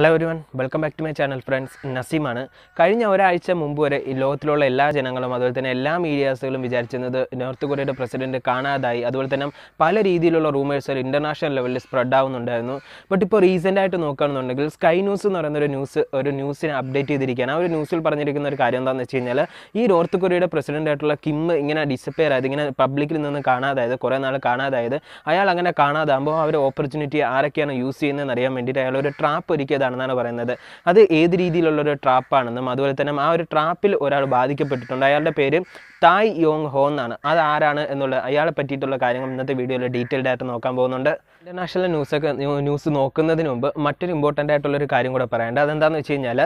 hello everyone welcome back to my channel friends നസീമാണ് കഴിഞ്ഞ ഒരാഴ്ച മുമ്പ് വരെ ഈ ലോകത്തിലുള്ള എല്ലാ ജനങ്ങളും അതുപോലെ തന്നെ എല്ലാ മീഡിയാസുകളും വിചാരിച്ചിരുന്നത് നോർത്ത് കൊറിയയുടെ പ്രസിഡന്റ് കാണാതായി അതുപോലെ തന്നെ പല രീതിയിലുള്ള റൂമേഴ്സുകൾ ഇൻ്റർനാഷണൽ ലെവലിൽ സ്പ്രെഡ് ആവുന്നുണ്ടായിരുന്നു ബട്ട് ഇപ്പോൾ ആയിട്ട് നോക്കുകയാണെന്നുണ്ടെങ്കിൽ സ്കൈ ന്യൂസ് എന്ന് പറയുന്ന ഒരു ന്യൂസ് ഒരു ന്യൂസിനെ അപ്ഡേറ്റ് ചെയ്തിരിക്കുകയാണ് ആ ഒരു ന്യൂസിൽ പറഞ്ഞിരിക്കുന്ന ഒരു കാര്യം എന്താണെന്ന് വെച്ച് കഴിഞ്ഞാൽ ഈ നോർത്ത് കൊറിയയുടെ പ്രസിഡന്റ് ആയിട്ടുള്ള കിം ഇങ്ങനെ ഡിസപ്പയർ ആയത് ഇങ്ങനെ പബ്ലിക്കിൽ നിന്ന് കാണാതായത് കുറേ നാൾ കാണാതായത് അയാൾ അങ്ങനെ കാണാതാകുമ്പോൾ ആ ഒരു ഓപ്പർച്യൂണിറ്റി ആരൊക്കെയാണ് യൂസ് ചെയ്യുന്നതെന്ന് അറിയാൻ വേണ്ടിയിട്ട് അയാൾ ഒരു ട്രാപ്പ് ഒരുക്കിയതാണ് ആണെന്നാണ് പറയുന്നത് അത് ഏത് രീതിയിലുള്ള ഒരു ട്രാപ്പാണെന്നും അതുപോലെ തന്നെ ആ ഒരു ട്രാപ്പിൽ ഒരാൾ ബാധിക്കപ്പെട്ടിട്ടുണ്ട് അയാളുടെ പേര് തായ് യോങ് ഹോ എന്നാണ് അത് ആരാണ് എന്നുള്ള അയാളെ പറ്റിയിട്ടുള്ള കാര്യങ്ങൾ ഇന്നത്തെ വീഡിയോയിൽ ഡീറ്റെയിൽഡ് ആയിട്ട് നോക്കാൻ പോകുന്നുണ്ട് ഇൻ്റർനാഷണൽ ന്യൂസൊക്കെ ന്യൂസ് നോക്കുന്നതിന് മുമ്പ് മറ്റൊരു ഇമ്പോർട്ടൻ്റ് ആയിട്ടുള്ളൊരു കാര്യം കൂടെ പറയേണ്ടത് അതെന്താണെന്ന് വെച്ച് കഴിഞ്ഞാൽ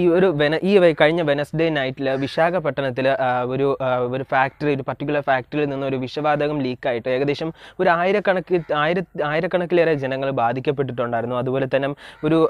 ഈ ഒരു വെന ഈ കഴിഞ്ഞ വെനസ്ഡേ നൈറ്റിൽ വിശാഖപട്ടണത്തിൽ ഒരു ഒരു ഫാക്ടറി ഒരു പർട്ടിക്കുലർ ഫാക്ടറിയിൽ നിന്ന് ഒരു വിഷവാതകം ലീക്കായിട്ട് ഏകദേശം ഒരു ആയിരക്കണക്കിൽ ആയിര ആയിരക്കണക്കിലേറെ ജനങ്ങൾ ബാധിക്കപ്പെട്ടിട്ടുണ്ടായിരുന്നു അതുപോലെ തന്നെ ഒരു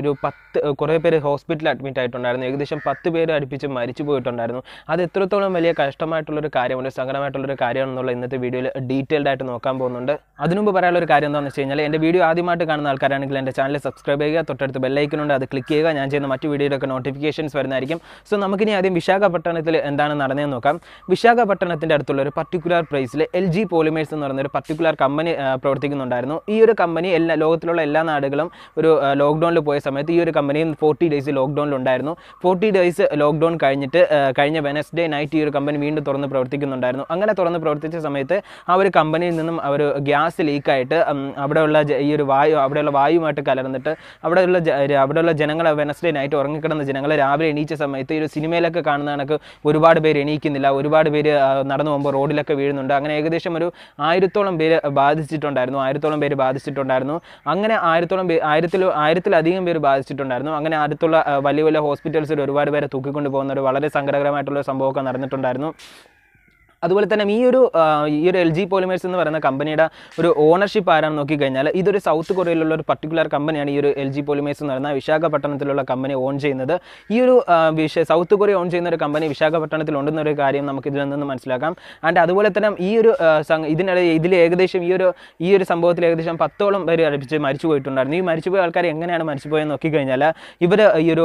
ഒരു പത്ത് കുറേ പേര് ഹോസ്പിറ്റലിൽ അഡ്മിറ്റ് ആയിട്ടുണ്ടായിരുന്നു ഏകദേശം പത്ത് പേര് അടുപ്പിച്ച് മരിച്ചു പോയിട്ടുണ്ടായിരുന്നു അത് എത്രത്തോളം വലിയ കഷ്ടമായിട്ടുള്ളൊരു കാര്യമാണ് സങ്കടമായിട്ടുള്ളൊരു കാര്യമാണെന്നുള്ള ഇന്നത്തെ വീഡിയോയിൽ ഡീറ്റെയിൽഡായിട്ട് ആയിട്ട് നോക്കാൻ പോകുന്നുണ്ട് അതിനുമുമ്പ് പറയാനുള്ള ഒരു കാര്യം എന്താണെന്ന് വെച്ച് കഴിഞ്ഞാൽ എൻ്റെ വീഡിയോ ആദ്യമായിട്ട് കാണുന്ന ആൾക്കാരാണെങ്കിൽ എൻ്റെ ചാനൽ സബ്സ്ക്രൈബ് ചെയ്യുക തൊട്ടടുത്ത് ബെല്ലൈക്കനുണ്ട് അത് ക്ലിക്ക് ചെയ്യുക ഞാൻ ചെയ്യുന്ന മറ്റു വീഡിയോയിലൊക്കെ നോട്ടിഫിക്കേഷൻസ് വരുന്നതായിരിക്കും സോ നമുക്കിനി ആദ്യം വിശാഖപട്ടണത്തിൽ എന്താണ് നടന്നതെന്ന് നോക്കാം വിശാഖപട്ടണത്തിൻ്റെ അടുത്തുള്ള ഒരു പർട്ടിക്കുലർ പ്ലേസിൽ എൽ ജി പോളിമേഴ്സ് എന്ന് പറയുന്ന ഒരു പർട്ടിക്കുലർ കമ്പനി പ്രവർത്തിക്കുന്നുണ്ടായിരുന്നു ഈ ഒരു കമ്പനി എല്ലാ ലോകത്തിലുള്ള എല്ലാ നാടുകളും ഒരു ലോക്ക്ഡൗണിൽ പോയ സമയത്ത് ഈ ഒരു കമ്പനിയും ഫോർട്ടി ഡേയ്സ് ലോക്ക്ഡൗണിലുണ്ടായിരുന്നു ഫോർട്ടി ഡേയ്സ് ലോക്ക്ഡൗൺ കഴിഞ്ഞിട്ട് കഴിഞ്ഞ വെനസ്ഡേ നൈറ്റ് ഈ ഒരു കമ്പനി വീണ്ടും തുറന്ന് പ്രവർത്തിക്കുന്നുണ്ടായിരുന്നു അങ്ങനെ തുറന്ന് പ്രവർത്തിച്ച സമയത്ത് ആ ഒരു കമ്പനിയിൽ നിന്നും അവർ ഗ്യാസ് ലീക്കായിട്ട് കലർന്നിട്ട് അവിടെയുള്ള ഈ ഒരു വായു അവിടെയുള്ള വായുമായിട്ട് കലർന്നിട്ട് അവിടെയുള്ള അവിടെയുള്ള ജനങ്ങൾ വെനസ്ഡേ നൈറ്റ് ഉറങ്ങിക്കിടന്ന ജനങ്ങൾ രാവിലെ എണീച്ച സമയത്ത് ഈ ഒരു സിനിമയിലൊക്കെ കാണുന്ന ഒരുപാട് പേര് എണീക്കുന്നില്ല ഒരുപാട് പേര് നടന്നു പോകുമ്പോൾ റോഡിലൊക്കെ വീഴുന്നുണ്ട് അങ്ങനെ ഏകദേശം ഒരു ആയിരത്തോളം പേര് ബാധിച്ചിട്ടുണ്ടായിരുന്നു ആയിരത്തോളം പേര് ബാധിച്ചിട്ടുണ്ടായിരുന്നു അങ്ങനെ ആയിരത്തോളം പേര് ആയിരത്തിൽ ആയിരത്തിലധികം പേര് ബാധിച്ചിട്ടുണ്ടായിരുന്നു അങ്ങനെ അടുത്തുള്ള വലിയ വലിയ ഹോസ്പിറ്റൽസിൽ ഒരുപാട് പേരെ തൂക്കിക്കൊണ്ടു പോകുന്ന ഒരു വളരെ സങ്കടകരമായിട്ടുള്ള സംഭവമൊക്കെ നടന്നിട്ടുണ്ടായിരുന്നു അതുപോലെ തന്നെ ഈ ഒരു ഈ ഒരു എൽ ജി പോളിമേഴ്സ് എന്ന് പറയുന്ന കമ്പനിയുടെ ഒരു ഓണർഷിപ്പ് ആരാണെന്ന് നോക്കിക്കഴിഞ്ഞാൽ ഇതൊരു സൗത്ത് കൊറിയയിലുള്ള ഒരു പർട്ടിക്കുലർ കമ്പനിയാണ് ഈ ഒരു എൽ ജി പോളിമേഴ്സ് എന്ന് പറയുന്ന വിശാഖപട്ടണത്തിലുള്ള കമ്പനി ഓൺ ചെയ്യുന്നത് ഈ ഒരു വിശ സൗത്ത് കൊറിയ ഓൺ ചെയ്യുന്ന ഒരു കമ്പനി വിശാഖപട്ടണത്തിൽ ഉണ്ടെന്നൊരു കാര്യം നമുക്ക് ഇതിൽ നിന്ന് മനസ്സിലാക്കാം ആൻഡ് അതുപോലെ തന്നെ ഈ ഒരു ഇതിനിടെ ഇതിൽ ഏകദേശം ഈ ഒരു ഈ ഒരു സംഭവത്തിൽ ഏകദേശം പത്തോളം പേര് അടുപ്പിച്ച് മരിച്ചു പോയിട്ടുണ്ടായിരുന്നു ഈ മരിച്ചുപോയ ആൾക്കാർ എങ്ങനെയാണ് മരിച്ചുപോയെന്ന് നോക്കിക്കഴിഞ്ഞാൽ ഇവർ ഈ ഒരു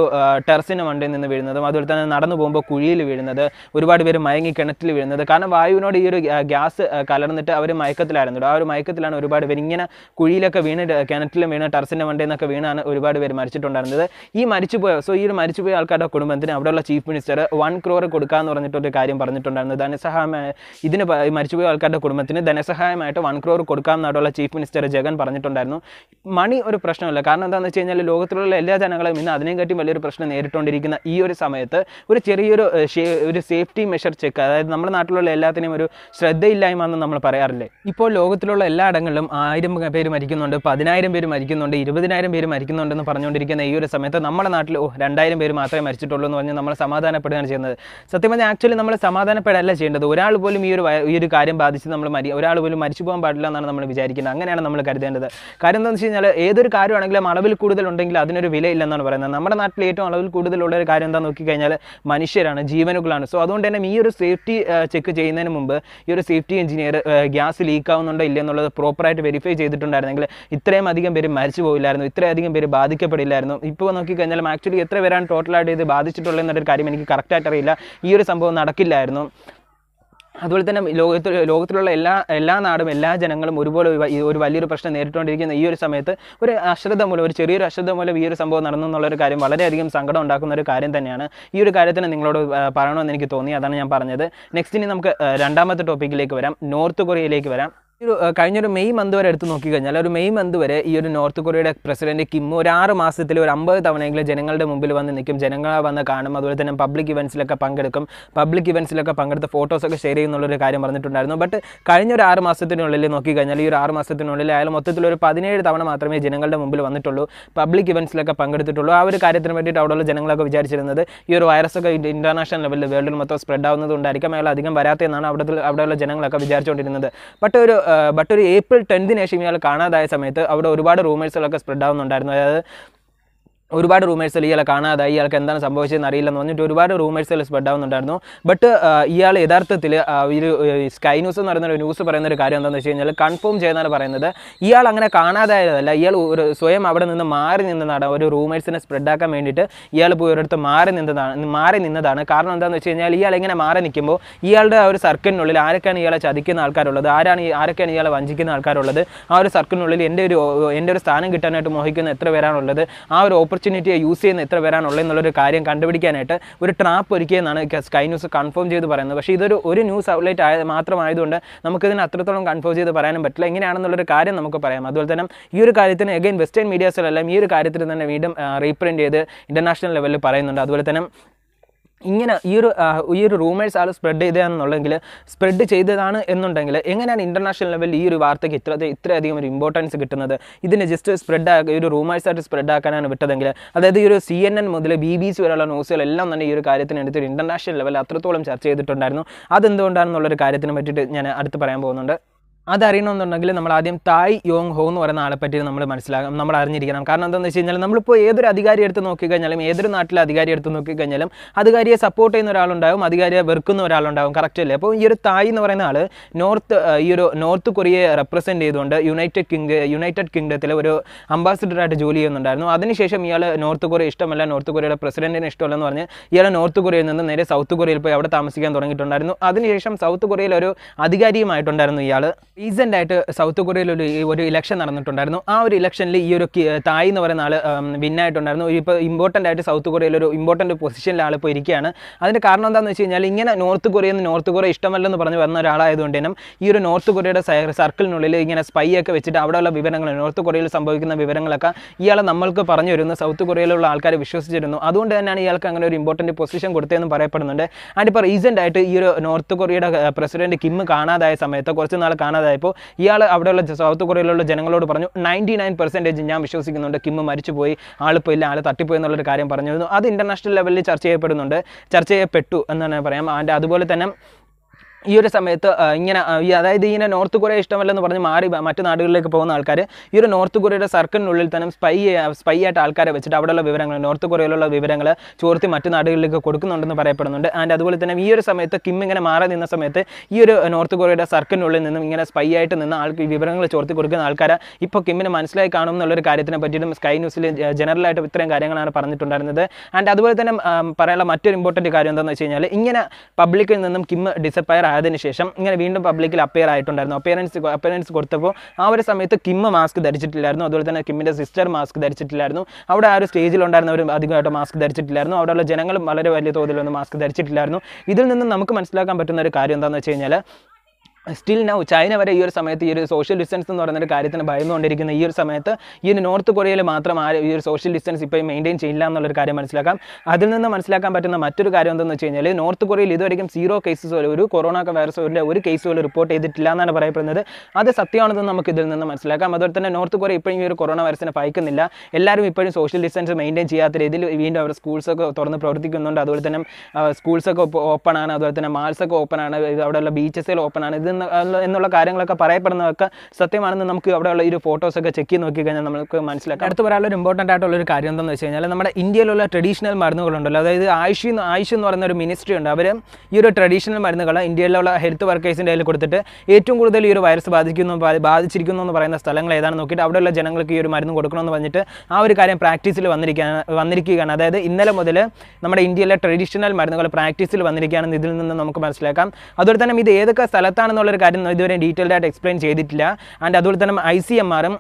ടെറസിന് മണ്ടയിൽ നിന്ന് വീഴുന്നതും അതുപോലെ തന്നെ നടന്നു പോകുമ്പോൾ കുഴിയിൽ വീഴുന്നത് ഒരുപാട് പേര് മയങ്ങി കിണറ്റിൽ വീഴുന്നത് കാരണം കാരണം വായുവിനോട് ഈ ഒരു ഗ്യാസ് കലർന്നിട്ട് അവർ മയക്കത്തിലായിരുന്നു ആ ഒരു മയക്കത്തിലാണ് ഒരുപാട് പേര് ഇങ്ങനെ കുഴിയിലൊക്കെ വീണ് കിണറ്റിലും വീണ് ടർസിൻ്റെ മണ്ടയിൽ വീണാണ് ഒരുപാട് പേര് മരിച്ചിട്ടുണ്ടായിരുന്നത് ഈ മരിച്ചുപോയ സോ ഈ ഒരു മരിച്ചുപോയ ആൾക്കാരുടെ കുടുംബത്തിന് അവിടെയുള്ള ചീഫ് മിനിസ്റ്റർ വൺ ക്രോർ കൊടുക്കാമെന്ന് പറഞ്ഞിട്ടൊരു കാര്യം പറഞ്ഞിട്ടുണ്ടായിരുന്നു ധനസഹായമായ ഇതിന് മരിച്ചുപോയ ആൾക്കാരുടെ കുടുംബത്തിന് ധനസഹായമായിട്ട് വൺ ക്രോർ കൊടുക്കാമെന്ന് അവിടെയുള്ള ചീഫ് മിനിസ്റ്റർ ജഗൻ പറഞ്ഞിട്ടുണ്ടായിരുന്നു മണി ഒരു പ്രശ്നമല്ല കാരണം എന്താണെന്ന് വെച്ച് കഴിഞ്ഞാൽ ലോകത്തിലുള്ള എല്ലാ ജനങ്ങളും ഇന്ന് അതിനെയും കാട്ടി വലിയൊരു പ്രശ്നം നേരിട്ടുകൊണ്ടിരിക്കുന്ന ഈ ഒരു സമയത്ത് ഒരു ചെറിയൊരു ഒരു സേഫ്റ്റി മെഷർ ചെക്ക് അതായത് നമ്മുടെ നാട്ടിലുള്ള എല്ലാത്തിനും ഒരു ശ്രദ്ധയില്ലായ്മ എന്ന് നമ്മൾ പറയാറില്ലേ ഇപ്പോൾ ലോകത്തിലുള്ള എല്ലാ ഇടങ്ങളിലും ആയിരം പേര് മരിക്കുന്നുണ്ട് പതിനായിരം പേര് മരിക്കുന്നുണ്ട് ഇരുപതിനായിരം പേര് മരിക്കുന്നുണ്ടെന്ന് പറഞ്ഞുകൊണ്ടിരിക്കുന്ന ഈ ഒരു സമയത്ത് നമ്മുടെ നാട്ടിൽ ഓ രണ്ടായിരം പേര് മാത്രമേ മരിച്ചിട്ടുള്ളൂ എന്ന് പറഞ്ഞ് നമ്മൾ സമാധാനപ്പെടുകയാണ് ചെയ്യുന്നത് സത്യം പറഞ്ഞാൽ ആക്ച്വലി നമ്മൾ സമാധാനപ്പെടല്ല ചെയ്യേണ്ടത് ഒരാൾ പോലും ഈ ഒരു ഈ ഒരു കാര്യം ബാധിച്ച് നമ്മൾ മരി ഒരാൾ പോലും മരിച്ചു പോകാൻ പാടില്ല എന്നാണ് നമ്മൾ വിചാരിക്കുന്നത് അങ്ങനെയാണ് നമ്മൾ കരുതേണ്ടത് കാര്യം എന്താണെന്ന് വെച്ച് കഴിഞ്ഞാൽ ഏതൊരു കാര്യമാണെങ്കിലും അളവിൽ കൂടുതലുണ്ടെങ്കിൽ അതിനൊരു വിലയില്ലെന്നാണ് പറയുന്നത് നമ്മുടെ നാട്ടിൽ ഏറ്റവും അളവിൽ കൂടുതലുള്ള ഒരു കാര്യം എന്താണെന്ന് നോക്കിക്കഴിഞ്ഞാൽ മനുഷ്യരാണ് ജീവനുകളാണ് സോ അതുകൊണ്ട് തന്നെ ഈ ഒരു സേഫ്റ്റി ചെക്ക് ചെയ്യുന്നതിന് മുമ്പ് ഈ ഒരു സേഫ്റ്റി എഞ്ചിനീയർ ഗ്യാസ് ലീക്ക് ആവുന്നുണ്ടോ ഇല്ല എന്നുള്ളത് പ്രോപ്പറായിട്ട് വെരിഫൈ ചെയ്തിട്ടുണ്ടായിരുന്നെങ്കിൽ ഇത്രയും അധികം പേര് മരിച്ചു പോയില്ലായിരുന്നു ഇത്രയധികം പേര് ബാധിക്കപ്പെടില്ലായിരുന്നു ഇപ്പോൾ നോക്കിക്കഴിഞ്ഞാൽ ആക്ച്വലി എത്ര പേരാണ് ടോട്ടലായിട്ട് ഇത് ബാധിച്ചിട്ടുള്ളത് എന്നൊരു കാര്യം എനിക്ക് കറക്റ്റായിട്ട് അറിയില്ല ഈ ഒരു സംഭവം നടക്കില്ലായിരുന്നു അതുപോലെ തന്നെ ലോകത്തിൽ ലോകത്തിലുള്ള എല്ലാ എല്ലാ നാടും എല്ലാ ജനങ്ങളും ഒരുപോലെ ഒരു വലിയൊരു പ്രശ്നം നേരിട്ടുകൊണ്ടിരിക്കുന്ന ഈ ഒരു സമയത്ത് ഒരു അശ്രദ്ധ മൂലം ഒരു ചെറിയൊരു അശ്രദ്ധ മൂലം ഈ ഒരു സംഭവം നടന്നു എന്നുള്ള ഒരു കാര്യം വളരെയധികം സങ്കടം ഉണ്ടാക്കുന്ന ഒരു കാര്യം തന്നെയാണ് ഈ ഒരു കാര്യത്തിന് നിങ്ങളോട് പറയണമെന്ന് എനിക്ക് തോന്നി അതാണ് ഞാൻ പറഞ്ഞത് നെക്സ്റ്റ് ഇനി നമുക്ക് രണ്ടാമത്തെ ടോപ്പിക്കിലേക്ക് വരാം നോർത്ത് കൊറിയയിലേക്ക് വരാം ഒരു കഴിഞ്ഞൊരു മെയ് മന്ത് വരെ എടുത്ത് നോക്കിക്കഴിഞ്ഞാൽ ഒരു മെയ് മന്ത് വരെ ഈ ഒരു നോർത്ത് കൊറിയയുടെ പ്രസിഡന്റ് കിം ഒരു ആറ് മാസത്തിൽ ഒരു അമ്പത് തവണയെങ്കിലും ജനങ്ങളുടെ മുമ്പിൽ വന്ന് നിൽക്കും ജനങ്ങളെ വന്ന് കാണും അതുപോലെ തന്നെ പബ്ലിക് ഇവൻസിലൊക്കെ പങ്കെടുക്കും പബ്ലിക് ഇവൻസിലൊക്കെ പങ്കെടുത്ത് ഫോട്ടോസൊക്കെ ഷെയർ ചെയ്യുന്നുള്ളൊരു കാര്യം പറഞ്ഞിട്ടുണ്ടായിരുന്നു ബട്ട് കഴിഞ്ഞ ഒരു ആറ് മാസത്തിനുള്ളിൽ നോക്കിക്കഴിഞ്ഞാൽ ഈ ഒരു ആറ് മാസത്തിനുള്ളിൽ അയാൾ മൊത്തത്തിൽ ഒരു പതിനേഴ് തവണ മാത്രമേ ജനങ്ങളുടെ മുമ്പിൽ വന്നിട്ടുള്ളൂ പബ്ലിക് ഇവൻസിലൊക്കെ പങ്കെടുത്തിട്ടുള്ളൂ ആ ഒരു കാര്യത്തിന് വേണ്ടിയിട്ട് അവിടെയുള്ള ജനങ്ങളൊക്കെ വിചാരിച്ചിരുന്നത് ഈ ഒരു വൈറസൊക്കെ ഇന്റർനാഷണൽ ലെവലിൽ വേൾഡിൽ മൊത്തം സ്പ്രെഡ് ആവുന്നതുകൊണ്ടായിരിക്കും അയാൾ അധികം വരാത്തതെന്നാണ് അവിടെ അവിടെയുള്ള ജനങ്ങളൊക്കെ വിചാരിച്ചുകൊണ്ടിരുന്നത് ബട്ട് ഒരു ബട്ട് ഒരു ഏപ്രിൽ ടെൻത്തിന് ശേഷം ഇയാൾ കാണാതായ സമയത്ത് അവിടെ ഒരുപാട് റൂമേഴ്സുകളൊക്കെ സ്പ്രെഡ് ആവുന്നുണ്ടായിരുന്നു അതായത് ഒരുപാട് റൂമേഴ്സിൽ ഇയാളെ കാണാതെ ഇയാൾക്ക് എന്താണ് സംഭവിച്ചതെന്ന് അറിയില്ലെന്ന് പറഞ്ഞിട്ട് ഒരുപാട് റൂമേഴ്സിൽ സ്പ്രെഡ് ആവുന്നുണ്ടായിരുന്നു ബട്ട് ഇയാൾ യഥാർത്ഥത്തിൽ ഒരു സ്കൈ ന്യൂസ് എന്ന് പറയുന്ന ഒരു ന്യൂസ് പറയുന്ന ഒരു കാര്യം എന്താണെന്ന് വെച്ച് കഴിഞ്ഞാൽ കൺഫേം ചെയ്യുന്നതാണ് പറയുന്നത് ഇയാൾ അങ്ങനെ കാണാതായതല്ല ഇയാൾ ഒരു സ്വയം അവിടെ നിന്ന് മാറി നിന്നതാണ് ഒരു റൂമേഴ്സിനെ സ്പ്രെഡാക്കാൻ വേണ്ടിയിട്ട് ഇയാൾ പോയി ഒരിടത്ത് മാറി നിന്നതാണ് മാറി നിന്നതാണ് കാരണം എന്താണെന്ന് വെച്ച് കഴിഞ്ഞാൽ ഇയാൾ ഇങ്ങനെ മാറി നിൽക്കുമ്പോൾ ഇയാളുടെ ആ ഒരു സർക്കിളിനുള്ളിൽ ആരൊക്കെയാണ് ഇയാളെ ചതിക്കുന്ന ആൾക്കാരുള്ളത് ആരാണ് ആരൊക്കെയാണ് ഇയാളെ വഞ്ചിക്കുന്ന ആൾക്കാരുള്ളത് ആ ഒരു സർക്കിളിനുള്ളിൽ എൻ്റെ ഒരു എൻ്റെ ഒരു സ്ഥാനം കിട്ടാനായിട്ട് മോഹിക്കുന്ന എത്ര പേരാണുള്ളത് ആ ഒരു ഓപ്പൺ ഓപ്പർച്യൂണിറ്റിയെ യൂസ് ചെയ്യുന്ന എത്ര പേരാണുള്ളത് എന്നുള്ളൊരു കാര്യം കണ്ടുപിടിക്കാനായിട്ട് ഒരു ട്രാപ്പ് ഒരുക്കിയെന്നാണ് സ്കൈ ന്യൂസ് കൺഫേം ചെയ്ത് പറയുന്നത് പക്ഷേ ഇതൊരു ഒരു ന്യൂസ് ഔട്ട്ലെറ്റ് ആയ മാത്രമായതുകൊണ്ട് നമുക്കിതിന് അത്രത്തോളം കൺഫേം ചെയ്ത് പറയാനും പറ്റില്ല എങ്ങനെയാണെന്നുള്ളൊരു കാര്യം നമുക്ക് പറയാം അതുപോലെ തന്നെ ഈ ഒരു കാര്യത്തിന് എഗൈൻ വെസ്റ്റേൺ മീഡിയാസിലെല്ലാം ഈ ഒരു കാര്യത്തിന് തന്നെ വീണ്ടും റീപ്രിൻറ്റ് ചെയ്ത് ഇൻ്റർനാഷണൽ ലെവലിൽ പറയുന്നുണ്ട് അതുപോലെ തന്നെ ഇങ്ങനെ ഈ ഒരു ഈ ഒരു റൂമേഴ്സ് ആൾ സ്പ്രെഡ് ചെയ്തതാണെന്നുണ്ടെങ്കിൽ സ്പ്രെഡ് ചെയ്തതാണ് എന്നുണ്ടെങ്കിൽ എങ്ങനെയാണ് ഇൻ്റർനാഷണൽ ലെവലിൽ ഈ ഒരു വാർത്തയ്ക്ക് ഇത്ര ഇത്രയധികം ഒരു ഇമ്പോർട്ടൻസ് കിട്ടുന്നത് ഇതിനെ ജസ്റ്റ് സ്പ്രെഡ് ഈ ഒരു റൂമേഴ്സായിട്ട് സ്പ്രെഡ് ആക്കാനാണ് വിട്ടതെങ്കിൽ അതായത് ഈ ഒരു സി എൻ എൻ മുതൽ ബി ബി സി വരെയുള്ള ന്യൂസുകളെല്ലാം തന്നെ ഈ ഒരു കാര്യത്തിന് എടുത്തിട്ട് ഇൻ്റർനാഷണൽ ലെവലിൽ അത്രത്തോളം ചർച്ച ചെയ്തിട്ടുണ്ടായിരുന്നു അതെന്തുകൊണ്ടാണെന്നുള്ളൊരു കാര്യത്തിനെ പറ്റിയിട്ട് ഞാൻ അടുത്ത് പറയാൻ പോകുന്നുണ്ട് അതറിയണമെന്നുണ്ടെങ്കിൽ നമ്മൾ ആദ്യം തായ് യോങ് ഹോ എന്ന് പറയുന്ന ആളെ പറ്റി നമ്മൾ മനസ്സിലാക്കാം നമ്മൾ അറിഞ്ഞിരിക്കണം കാരണം എന്താണെന്ന് വെച്ച് കഴിഞ്ഞാൽ നമ്മളിപ്പോൾ ഏതൊരു അധികാരി എടുത്ത് നോക്കിക്കഴിഞ്ഞാലും ഏതൊരു നാട്ടിലെ അധികാരി എടുത്ത് നോക്കിക്കഴിഞ്ഞാലും അധികാരിയെ സപ്പോർട്ട് ചെയ്യുന്ന ഒരാളുണ്ടാവും അധികാരിയെ വെറുക്കുന്ന ഒരാളുണ്ടാവും കറക്റ്റ് അല്ലേ അപ്പോൾ ഈ ഒരു തായ് എന്ന് പറയുന്ന ആൾ നോർത്ത് ഈ ഒരു നോർത്ത് കൊറിയയെ റെപ്രസെൻറ്റ് ചെയ്തുകൊണ്ട് യുണൈറ്റഡ് കിങ് യുണൈറ്റഡ് കിങ്ഡത്തിലെ ഒരു അംബാസിഡറായിട്ട് ജോലി ചെയ്യുന്നുണ്ടായിരുന്നു അതിനുശേഷം ഇയാൾ നോർത്ത് കൊറിയ ഇഷ്ടമല്ല നോർത്ത് കൊറിയയുടെ പ്രസിഡന്റിന് ഇഷ്ടമല്ലെന്ന് പറഞ്ഞ് ഇയാൾ നോർത്ത് കൊറിയയിൽ നിന്ന് നേരെ സൗത്ത് കൊറിയയിൽ പോയി അവിടെ താമസിക്കാൻ തുടങ്ങിയിട്ടുണ്ടായിരുന്നു അതിനുശേഷം സൗത്ത് കൊറിയയിൽ ഒരു അധികാരിയുമായിട്ടുണ്ടായിരുന്നു ഇയാൾ റീസെൻ്റ് ആയിട്ട് സൗത്ത് കൊറിയയിൽ ഒരു ഒരു ഇലക്ഷൻ നടന്നിട്ടുണ്ടായിരുന്നു ആ ഒരു ഇലക്ഷനിൽ ഈ ഒരു തായ് എന്ന് പറയുന്ന ആൾ വിന്നായിട്ടുണ്ടായിരുന്നു ഇപ്പോൾ ഇമ്പോർട്ടൻ്റ് ആയിട്ട് സൗത്ത് കൊറിയയിൽ ഒരു ഇമ്പോർട്ടൻ്റ് പൊസിഷനിൽ ആൾ ഇപ്പോൾ ഇരിക്കുകയാണ് അതിൻ്റെ കാരണം എന്താണെന്ന് വെച്ച് കഴിഞ്ഞാൽ ഇങ്ങനെ നോർത്ത് കൊറിയ എന്ന് നോർത്ത് കൊറിയ ഇഷ്ടമല്ലെന്ന് പറഞ്ഞ് വന്ന ഒരാളായതുകൊണ്ട് തന്നെ ഈ ഒരു നോർത്ത് കൊറിയയുടെ സർക്കിളിനുള്ളിൽ ഇങ്ങനെ സ്പൈ ഒക്കെ വെച്ചിട്ട് അവിടെയുള്ള വിവരങ്ങൾ നോർത്ത് കൊറിയയിൽ സംഭവിക്കുന്ന വിവരങ്ങളൊക്കെ ഇയാൾ നമ്മൾക്ക് പറഞ്ഞു തരുന്നു സൗത്ത് കൊറിയയിലുള്ള ആൾക്കാർ വിശ്വസിച്ചിരുന്നു അതുകൊണ്ട് തന്നെയാണ് ഇയാൾക്ക് അങ്ങനെ ഒരു ഇമ്പോർട്ടൻ്റ് പൊസിഷൻ കൊടുത്തതെന്ന് പറയപ്പെടുന്നുണ്ട് ആൻഡ് ഇപ്പോൾ റീസെൻ്റ് ആയിട്ട് ഈ ഒരു നോർത്ത് കൊറിയയുടെ പ്രസിഡന്റ് കിം കാണാതായ സമയത്ത് കുറച്ച് നാൾ കാണാതെ ഇല്ലാതായപ്പോൾ ഇയാൾ അവിടെയുള്ള സൗത്ത് കൊറിയയിലുള്ള ജനങ്ങളോട് പറഞ്ഞു നയൻറ്റി നയൻ പെർസെൻറ്റേജ് ഞാൻ വിശ്വസിക്കുന്നുണ്ട് കിമ്മ് മരിച്ചുപോയി ആളിപ്പോൾ ഇല്ല ആൾ തട്ടിപ്പോയി എന്നുള്ളൊരു കാര്യം പറഞ്ഞിരുന്നു അത് ഇൻ്റർനാഷണൽ ലെവലിൽ ചർച്ച ചെയ്യപ്പെടുന്നുണ്ട് ചർച്ച ചെയ്യപ്പെട്ടു എന്ന് തന്നെ പറയാം ആൻഡ് അതുപോലെ തന്നെ ഈ ഒരു സമയത്ത് ഇങ്ങനെ അതായത് ഇങ്ങനെ നോർത്ത് കൊറിയ ഇഷ്ടമല്ലെന്ന് പറഞ്ഞ് മാറി മറ്റു നാടുകളിലേക്ക് പോകുന്ന ആൾക്കാർ ഈ ഒരു നോർത്ത് കൊറിയയുടെ സർക്കിളിനുള്ളിൽ തന്നെ സ്പൈ സ്പൈ ആയിട്ട് ആൾക്കാരെ വെച്ചിട്ട് അവിടെയുള്ള വിവരങ്ങൾ നോർത്ത് കൊറിയയിലുള്ള വിവരങ്ങൾ ചോർത്തി മറ്റു നാടുകളിലേക്ക് കൊടുക്കുന്നുണ്ടെന്ന് പറയപ്പെടുന്നുണ്ട് ആൻഡ് അതുപോലെ തന്നെ ഈ ഒരു സമയത്ത് കിം ഇങ്ങനെ മാറി നിന്ന സമയത്ത് ഈ ഒരു നോർത്ത് കൊറിയയുടെ സർക്കിളിനുള്ളിൽ നിന്നും ഇങ്ങനെ സ്പൈ ആയിട്ട് നിന്ന് ആൾക്ക് വിവരങ്ങൾ ചോർത്തി കൊടുക്കുന്ന ആൾക്കാരെ ഇപ്പോൾ കിമ്മിന് മനസ്സിലായി കാണും എന്നുള്ളൊരു കാര്യത്തിനെ പറ്റിയിട്ടും സ്കൈ ന്യൂസിൽ ജനറലായിട്ട് ഇത്രയും കാര്യങ്ങളാണ് പറഞ്ഞിട്ടുണ്ടായിരുന്നത് ആൻഡ് അതുപോലെ തന്നെ പറയാനുള്ള മറ്റൊരു ഇമ്പോർട്ടൻറ്റ് കാര്യം എന്താണെന്ന് വെച്ച് കഴിഞ്ഞാൽ ഇങ്ങനെ പബ്ലിക്കിൽ നിന്നും കിം ഡിസപ്പയർ ആയതിന് ശേഷം ഇങ്ങനെ വീണ്ടും പബ്ലിക്കിൽ അപ്പിയർ ആയിട്ടുണ്ടായിരുന്നു അപ്പിയറൻസ് അപ്പിയറൻസ് കൊടുത്തപ്പോൾ ആ ഒരു സമയത്ത് കിമ്മ മാസ്ക് ധരിച്ചിട്ടില്ലായിരുന്നു അതുപോലെ തന്നെ കിമ്മിൻ്റെ സിസ്റ്റർ മാസ്ക് ധരിച്ചിട്ടില്ലായിരുന്നു അവിടെ ആ ഒരു സ്റ്റേജിലുണ്ടായിരുന്നവർ അധികമായിട്ട് മാസ്ക് ധരിച്ചിട്ടില്ലായിരുന്നു അവിടെയുള്ള ജനങ്ങളും വളരെ വലിയ തോതിലൊന്നും മാസ്ക് ധരിച്ചിട്ടില്ലായിരുന്നു ഇതിൽ നിന്ന് നമുക്ക് മനസ്സിലാക്കാൻ പറ്റുന്ന ഒരു കാര്യം എന്താണെന്ന് വെച്ച് കഴിഞ്ഞാൽ സ്റ്റിൽ നൗ ചൈന വരെ ഈ ഒരു സമയത്ത് ഈ ഒരു സോഷ്യൽ ഡിസ്റ്റൻസ് എന്ന് പറയുന്ന ഒരു കാര്യത്തിന് ഭയന്നുകൊണ്ടിരിക്കുന്ന ഈ ഒരു സമയത്ത് ഈ ഒരു നോർത്ത് കൊറിയയിൽ മാത്രം ആ ഈ ഒരു സോഷ്യൽ ഡിസ്റ്റൻസ് ഇപ്പോൾ മെയിൻറ്റെയിൻ ചെയ്യില്ല എന്നുള്ളൊരു കാര്യം മനസ്സിലാക്കാം അതിൽ നിന്ന് മനസ്സിലാക്കാൻ പറ്റുന്ന മറ്റൊരു കാര്യം എന്തെന്ന് വെച്ച് കഴിഞ്ഞാൽ നോർത്ത് കൊറിയയിൽ ഇതുവരെയും സീറോ കേസസ് പോലെ ഒരു കൊറോണ വൈറസിൻ്റെ ഒരു കേസ് പോലും റിപ്പോർട്ട് ചെയ്തിട്ടില്ല എന്നാണ് പറയപ്പെടുന്നത് അത് സത്യമാണെന്ന് നമുക്ക് ഇതിൽ നിന്ന് മനസ്സിലാക്കാം അതുപോലെ തന്നെ നോർത്ത് കൊറിയ ഇപ്പോഴും ഈ ഒരു കൊറോണ വൈറസിനെ ഭയക്കുന്നില്ല എല്ലാവരും ഇപ്പോഴും സോഷ്യൽ ഡിസ്റ്റൻസ് മെയിൻറ്റെയിൻ ചെയ്യാത്ത രീതിയിൽ വീണ്ടും അവർ സ്കൂൾസൊക്കെ തുറന്ന് പ്രവർത്തിക്കുന്നുണ്ട് അതുപോലെ തന്നെ സ്കൂൾസൊക്കെ ഓപ്പൺ ആണ് അതുപോലെ തന്നെ മാൾസൊക്കെ ഓപ്പൺ ആണ് അവിടെയുള്ള ബീച്ചസുകൾ ഓപ്പൺ ആണ് ഇത് എന്ന് എന്നുള്ള കാര്യങ്ങളൊക്കെ പറയപ്പെടുന്നതൊക്കെ സത്യമാണെന്ന് നമുക്ക് അവിടെയുള്ള ഈ ഫോട്ടോസൊക്കെ ചെക്ക് ചെയ്ത് നോക്കിക്കഴിഞ്ഞാൽ നമുക്ക് മനസ്സിലാക്കാം അടുത്ത് പറയാനുള്ള ഒരു ഇമ്പോർട്ടൻ്റ് ആയിട്ടുള്ള ഒരു കാര്യം എന്താണെന്ന് വെച്ച് കഴിഞ്ഞാൽ നമ്മുടെ ഇന്ത്യയിലുള്ള ട്രഡീഷണൽ മരുന്നുകളുണ്ടല്ലോ അതായത് ആയുഷ് ആയുഷ് എന്ന് പറയുന്ന ഒരു മിനിസ്ട്രി ഉണ്ട് അവർ ഈ ഒരു ട്രഡീഷണൽ മരുന്നുകൾ ഇന്ത്യയിലുള്ള ഹെൽത്ത് വർക്കേഴ്സിൻ്റെ കയ്യിൽ കൊടുത്തിട്ട് ഏറ്റവും കൂടുതൽ ഈ ഒരു വൈറസ് ബാധിക്കുന്നു ബാധിച്ചിരിക്കുന്നു എന്ന് പറയുന്ന സ്ഥലങ്ങൾ ഏതാണെന്ന് നോക്കിയിട്ട് അവിടെയുള്ള ജനങ്ങൾക്ക് ഈ ഒരു മരുന്ന് കൊടുക്കണമെന്ന് പറഞ്ഞിട്ട് ആ ഒരു കാര്യം പ്രാക്ടീസിൽ വന്നിരിക്കാൻ വന്നിരിക്കുകയാണ് അതായത് ഇന്നലെ മുതൽ നമ്മുടെ ഇന്ത്യയിലെ ട്രഡീഷണൽ മരുന്നുകൾ പ്രാക്ടീസിൽ വന്നിരിക്കുകയാണെന്ന് ഇതിൽ നിന്ന് നമുക്ക് മനസ്സിലാക്കാം അതുപോലെ തന്നെ ഇത് ഏതൊക്കെ സ്ഥലത്താണെന്നുള്ള എന്നുള്ളൊരു കാര്യം ഇതുവരെ ഡീറ്റെയിൽഡ് ആയിട്ട് എക്സ്പ്ലെയിൻ ചെയ്തിട്ടില്ല ആൻഡ് അതുപോലെ തന്നെ ഐ സി എം ആറും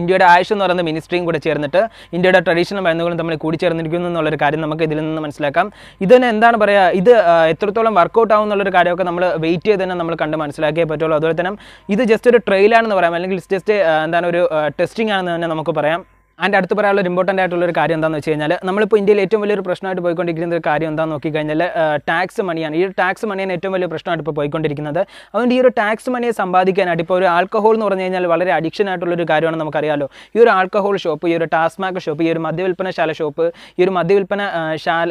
ഇന്ത്യയുടെ ആയുഷ് എന്ന് പറയുന്ന മിനിസ്ട്രിയും കൂടെ ചേർന്നിട്ട് ഇന്ത്യയുടെ ട്രഡീഷണൽ മരുന്നുകളും തമ്മിൽ കൂടിച്ചേർന്നിരിക്കുന്നു എന്നുള്ളൊരു കാര്യം നമുക്ക് ഇതിൽ നിന്ന് മനസ്സിലാക്കാം ഇത് തന്നെ എന്താണ് പറയുക ഇത് എത്രത്തോളം വർക്കൗട്ട് ആകും എന്നുള്ളൊരു കാര്യമൊക്കെ നമ്മൾ വെയിറ്റ് ചെയ്ത് തന്നെ നമ്മൾ കണ്ട് മനസ്സിലാക്കിയേ പറ്റുള്ളൂ അതുപോലെ തന്നെ ഇത് ജസ്റ്റ് ഒരു ട്രെയിലാണെന്ന് പറയാം അല്ലെങ്കിൽ ജസ്റ്റ് എന്താണ് ഒരു ടെസ്റ്റിംഗ് ആണെന്ന് തന്നെ നമുക്ക് പറയാം അതിൻ്റെ അടുത്ത് പറയാനുള്ള ഒരു ഇമ്പോർട്ടൻ്റ് ആയിട്ടുള്ള ഒരു കാര്യം എന്താണെന്ന് വെച്ച് കഴിഞ്ഞാൽ നമ്മളിപ്പോൾ ഇന്ത്യയിൽ ഏറ്റവും വലിയൊരു പ്രശ്നമായിട്ട് പോയിക്കൊണ്ടിരിക്കുന്ന ഒരു കാര്യം എന്താണെന്ന് നോക്കിക്കഴിഞ്ഞാൽ ടാക്സ് മണിയാണ് ഈ ഒരു ടാക്സ് മണിയാണ് ഏറ്റവും വലിയ പ്രശ്നമായിട്ട് ഇപ്പോൾ പോയിക്കൊണ്ടിരിക്കുന്നത് അതുകൊണ്ട് ഈ ഒരു ടാക്സ് മണിയെ സമ്പാദിക്കാനായിട്ട് ഇപ്പോൾ ഒരു ആൽക്കഹോൾ എന്ന് പറഞ്ഞു കഴിഞ്ഞാൽ വളരെ അഡിക്ഷൻ ആയിട്ടുള്ള ഒരു കാര്യമാണ് നമുക്കറിയാമല്ലോ ഈ ഒരു ആൽക്കഹോൾ ഷോപ്പ് ഈ ഒരു ടാസ്മാക്ക് ഷോപ്പ് ഈ ഒരു ശാല ഷോപ്പ് ഈ ഒരു മദ്യവിൽപ്പന ശാല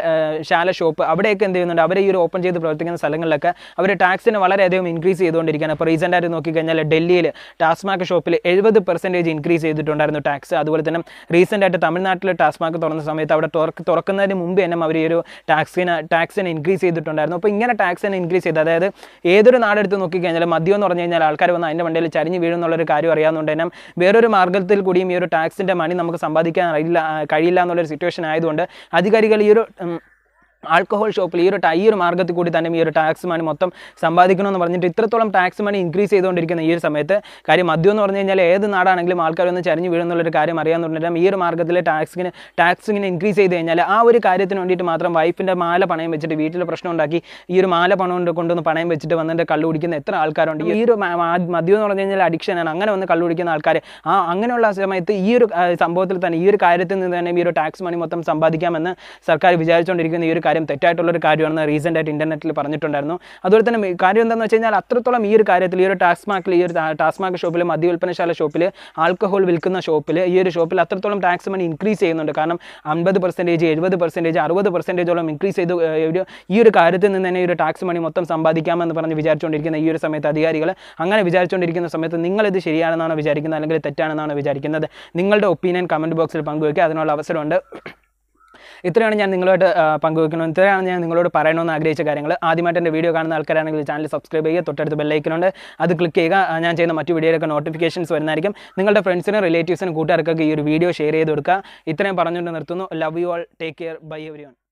ശാല ഷോപ്പ് അവിടെയൊക്കെ എന്ത് ചെയ്യുന്നുണ്ട് അവരെ ഈ ഒരു ഓപ്പൺ ചെയ്ത് പ്രവർത്തിക്കുന്ന സ്ഥലങ്ങളിലൊക്കെ അവർ ടാക്സിന് വളരെയധികം ഇൻക്രീസ് ചെയ്തുകൊണ്ടിരിക്കുകയാണ് അപ്പോൾ റീസെൻ്റ് നോക്കി നോക്കിക്കഴിഞ്ഞാൽ ഡൽഹിയിൽ ടാസ്മാക്ക് ഷോപ്പിൽ എഴുപത് പെർസെൻറ്റേജ് ഇൻക്രീസ് ചെയ്തിട്ടുണ്ടായിരുന്നു ടാക്സ് അതുപോലെ തന്നെ റീസെൻ്റ് ആയിട്ട് തമിഴ്നാട്ടിൽ ടാക്സ് മാർക്ക് തുറന്ന സമയത്ത് അവിടെ തുറക്ക് തുറക്കുന്നതിന് മുമ്പ് തന്നെ അവർ ഈ ഒരു ടാക്സിനെ ടാക്സിനെ ഇൻക്രീസ് ചെയ്തിട്ടുണ്ടായിരുന്നു അപ്പോൾ ഇങ്ങനെ ടാക്സിനെ ഇൻക്രീസ് ചെയ്ത് അതായത് ഏതൊരു നാടെടുത്ത് നോക്കിക്കഴിഞ്ഞാൽ മദ്യം എന്ന് പറഞ്ഞു കഴിഞ്ഞാൽ ആൾക്കാർ വന്ന് അതിൻ്റെ വണ്ടിയിൽ ചരിഞ്ഞ് വീഴുന്നുള്ളൊരു കാര്യം അറിയാവുന്നതുകൊണ്ട് തന്നെ വേറൊരു മാർഗ്ഗത്തിൽ കൂടിയും ഈ ഒരു ടാക്സിൻ്റെ മണി നമുക്ക് സമ്പാദിക്കാൻ കഴിയില്ല കഴിയില്ല എന്നുള്ളൊരു സിറ്റുവേഷൻ ആയതുകൊണ്ട് അധികാരികൾ ഈ ഒരു ആൽക്കഹോൾ ഷോപ്പിൽ ഈ ഒരു ഈ ഒരു മാർഗ്ഗത്തിൽ കൂടി തന്നെ ഈ ഒരു ടാക്സ് മണി മൊത്തം സമ്പാദിക്കണമെന്ന് പറഞ്ഞിട്ട് ഇത്രത്തോളം ടാക്സ് മണി ഇൻക്രീസ് ചെയ്തുകൊണ്ടിരിക്കുന്ന ഈ ഒരു സമയത്ത് കാര്യം മദ്യം എന്ന് പറഞ്ഞു കഴിഞ്ഞാൽ ഏത് നാടാണെങ്കിലും ഒന്ന് ചരിഞ്ഞു വീഴുന്നുള്ളൊരു കാര്യം അറിയാമെന്നുണ്ടെങ്കിലും ഈ ഒരു മാർഗ്ഗത്തിലെ ടാക്സിന് ഇങ്ങനെ ഇൻക്രീസ് ചെയ്ത് കഴിഞ്ഞാൽ ആ ഒരു കാര്യത്തിന് വേണ്ടിയിട്ട് മാത്രം വൈഫിൻ്റെ മാല പണയം വെച്ചിട്ട് വീട്ടിൽ പ്രശ്നം ഉണ്ടാക്കി ഈ ഒരു മാല പണം കൊണ്ടുവന്ന് പണയം വെച്ചിട്ട് വന്നിട്ട് കള്ളു കുടിക്കുന്ന എത്ര ആൾക്കാരുണ്ട് ഈ ഒരു മദ്യം എന്ന് പറഞ്ഞു കഴിഞ്ഞാൽ അഡിക്ഷനാണ് അങ്ങനെ വന്ന് കള്ളു കുടിക്കുന്ന ആൾക്കാർ ആ അങ്ങനെയുള്ള സമയത്ത് ഈ ഒരു സംഭവത്തിൽ തന്നെ ഈ ഒരു കാര്യത്തിൽ നിന്ന് തന്നെ ഈ ഒരു ടാക്സ് മണി മൊത്തം സമ്പാദിക്കാമെന്ന് സർക്കാർ വിചാരിച്ചുകൊണ്ടിരിക്കുന്ന ഈ ഒരു കാര്യം കാര്യം തെറ്റായിട്ടുള്ളൊരു കാര്യമാണെന്ന് റീസെൻ്റ് ആയിട്ട് ഇൻ്റർനെറ്റിൽ പറഞ്ഞിട്ടുണ്ടായിരുന്നു അതുപോലെ തന്നെ കാര്യം എന്താണെന്ന് വെച്ച് കഴിഞ്ഞാൽ അത്രത്തോളം ഈ ഒരു കാര്യത്തിൽ ഈ ഒരു ടാക്സ് മാർക്കിൽ ഈ ഒരു ടാക്സ് മാർക്ക് ഷോപ്പിൽ മദ്യ വിൽപ്പനശാല ഷോപ്പിൽ ആൽക്കഹോൾ വിൽക്കുന്ന ഷോപ്പിൽ ഈ ഒരു ഷോപ്പിൽ അത്രത്തോളം ടാക്സ് മണി ഇൻക്രീസ് ചെയ്യുന്നുണ്ട് കാരണം അമ്പത് പെർസെൻറ്റേജ് എഴുപത് പെർസെൻറ്റേജ് അറുപത് പെർസെൻറ്റേജോളം ഇൻക്രീസ് ചെയ്ത് ഒരു ഈ ഒരു കാര്യത്തിൽ നിന്ന് തന്നെ ഈ ഒരു ടാക്സ് മണി മൊത്തം സമ്പാദിക്കാമെന്ന് പറഞ്ഞ് വിചാരിച്ചുകൊണ്ടിരിക്കുന്ന ഈ ഒരു സമയത്ത് അധികാരികൾ അങ്ങനെ വിചാരിച്ചുകൊണ്ടിരിക്കുന്ന സമയത്ത് നിങ്ങളിത് ശരിയാണെന്നാണ് വിചാരിക്കുന്നത് അല്ലെങ്കിൽ തെറ്റാണെന്നാണ് വിചാരിക്കുന്നത് നിങ്ങളുടെ ഒപ്പീനിയൻ കമൻറ്റ് ബോക്സിൽ പങ്കുവയ്ക്കുക അതിനുള്ള അവസരമുണ്ട് ഇത്രയാണ് ഞാൻ നിങ്ങളോട് പങ്കുവെക്കണമെന്ന് ഇത്രയാണ് ഞാൻ നിങ്ങളോട് പറയണമെന്ന് ആഗ്രഹിച്ച കാര്യങ്ങൾ ആദ്യമായിട്ട് എൻ്റെ വീഡിയോ കാണുന്ന ആൾക്കാരാണെങ്കിൽ ചാനൽ സബ്സ്ക്രൈബ് ചെയ്യുക തൊട്ടടുത്ത് ബെല്ലൈക്കനുണ്ട് അത് ക്ലിക്ക് ചെയ്യുക ഞാൻ ചെയ്യുന്ന മറ്റു വീഡിയോയിലൊക്കെ നോട്ടിഫിക്കേഷൻസ് വരുന്നതായിരിക്കും നിങ്ങളുടെ ഫ്രണ്ട്സിനും റിലേറ്റീവ്സിനും കൂട്ടുകാർക്കൊക്കെ ഈ ഒരു വീഡിയോ ഷെയർ ചെയ്ത് കൊടുക്കുക ഇത്രയും പറഞ്ഞുകൊണ്ട് നിർത്തുന്നു love you all take care bye every one